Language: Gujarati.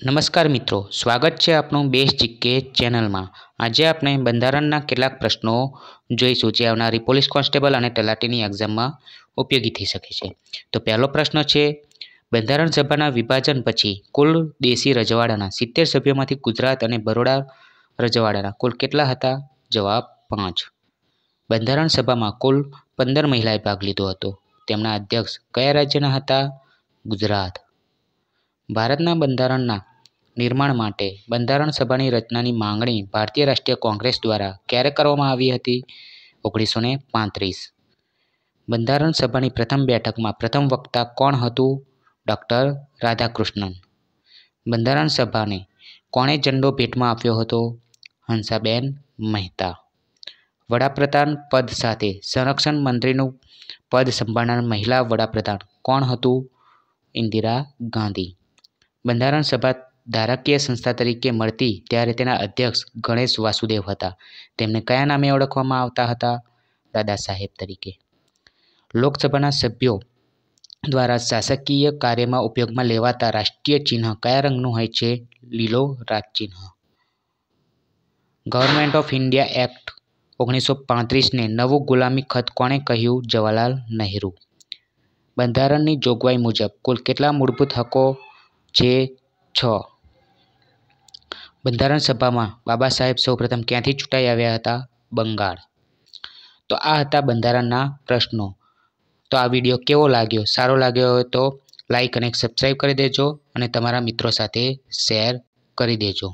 નમસ્કાર મિત્રો સ્વાગત છે આપણું બેસ્ટ જીકે ચેનલમાં આજે આપણે બંધારણના કેટલાક પ્રશ્નો જોઈશું જે આવનારી પોલીસ કોન્સ્ટેબલ અને તલાટીની એક્ઝામમાં ઉપયોગી થઈ શકે છે તો પહેલો પ્રશ્ન છે બંધારણ સભાના વિભાજન પછી કુલ દેશી રજવાડાના સિત્તેર સભ્યોમાંથી ગુજરાત અને બરોડા રજવાડાના કુલ કેટલા હતા જવાબ પાંચ બંધારણ સભામાં કુલ પંદર મહિલાએ ભાગ લીધો હતો તેમના અધ્યક્ષ કયા રાજ્યના હતા ગુજરાત ભારતના બંધારણના નિર્માણ માટે બંધારણ સભાની રચનાની માંગણી ભારતીય રાષ્ટ્રીય કોંગ્રેસ દ્વારા ક્યારે કરવામાં આવી હતી ઓગણીસો ને પાંત્રીસ બંધારણ સભાની પ્રથમ બેઠકમાં પ્રથમ વક્તા કોણ હતું ડૉક્ટર રાધાકૃષ્ણન બંધારણ સભાને કોણે ઝંડો ભેટમાં આપ્યો હતો હંસાબેન મહેતા વડાપ્રધાન પદ સાથે સંરક્ષણ મંત્રીનું પદ સંભાળનાર મહિલા વડાપ્રધાન કોણ હતું ઇન્દિરા ગાંધી બંધારણ સભા ધારકીય સંસ્થા તરીકે મળતી ત્યારે તેના અધ્યક્ષ ગણેશ વાસુદેવ હતા તેમને કયા નામે ઓળખવામાં આવતા હતા દાદા સાહેબ તરીકે લોકસભાના સભ્યો દ્વારા શાસકીય કાર્યમાં ઉપયોગમાં લેવાતા રાષ્ટ્રીય ચિહ્ન કયા રંગનું હોય છે લીલો રાજચિહ્ન ગવર્મેન્ટ ઓફ ઇન્ડિયા એક્ટ ઓગણીસો પાંત્રીસને નવું ગુલામી ખત કોણે કહ્યું જવાહરલાલ નહેરુ બંધારણની જોગવાઈ મુજબ કુલ કેટલા મૂળભૂત હકો છે છ બંધારણ સભામાં બાબા સાહેબ સૌપ્રથમ ક્યાંથી ચૂંટાઈ આવ્યા હતા બંગાળ તો આ હતા બંધારણના પ્રશ્નો તો આ વિડીયો કેવો લાગ્યો સારો લાગ્યો હોય તો લાઈક અને સબસ્ક્રાઈબ કરી દેજો અને તમારા મિત્રો સાથે શેર કરી દેજો